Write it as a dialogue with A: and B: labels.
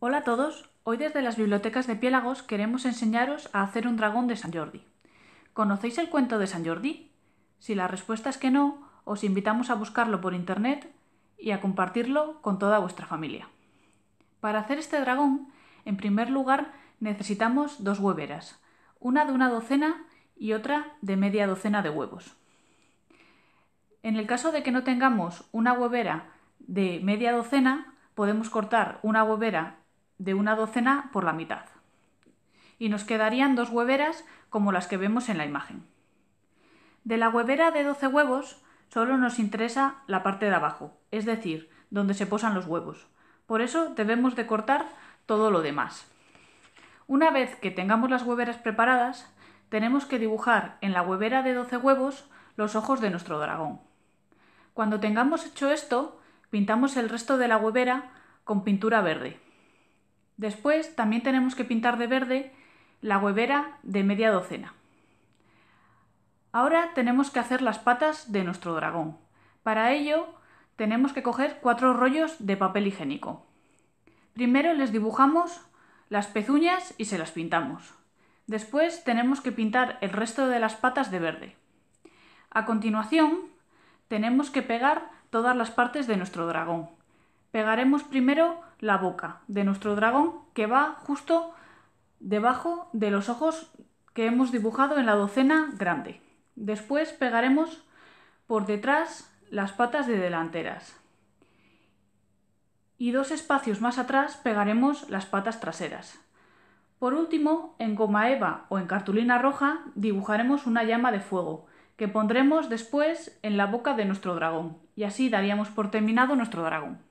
A: Hola a todos, hoy desde las bibliotecas de Piélagos queremos enseñaros a hacer un dragón de San Jordi. ¿Conocéis el cuento de San Jordi? Si la respuesta es que no, os invitamos a buscarlo por internet y a compartirlo con toda vuestra familia. Para hacer este dragón, en primer lugar necesitamos dos hueveras, una de una docena y otra de media docena de huevos. En el caso de que no tengamos una huevera de media docena, podemos cortar una huevera de una docena por la mitad. Y nos quedarían dos hueveras como las que vemos en la imagen. De la huevera de 12 huevos solo nos interesa la parte de abajo, es decir, donde se posan los huevos. Por eso debemos de cortar todo lo demás. Una vez que tengamos las hueveras preparadas, tenemos que dibujar en la huevera de 12 huevos los ojos de nuestro dragón. Cuando tengamos hecho esto, pintamos el resto de la huevera con pintura verde. Después también tenemos que pintar de verde la huevera de media docena. Ahora tenemos que hacer las patas de nuestro dragón. Para ello tenemos que coger cuatro rollos de papel higiénico. Primero les dibujamos las pezuñas y se las pintamos. Después tenemos que pintar el resto de las patas de verde. A continuación tenemos que pegar todas las partes de nuestro dragón pegaremos primero la boca de nuestro dragón que va justo debajo de los ojos que hemos dibujado en la docena grande. Después pegaremos por detrás las patas de delanteras. Y dos espacios más atrás pegaremos las patas traseras. Por último, en goma eva o en cartulina roja dibujaremos una llama de fuego que pondremos después en la boca de nuestro dragón y así daríamos por terminado nuestro dragón.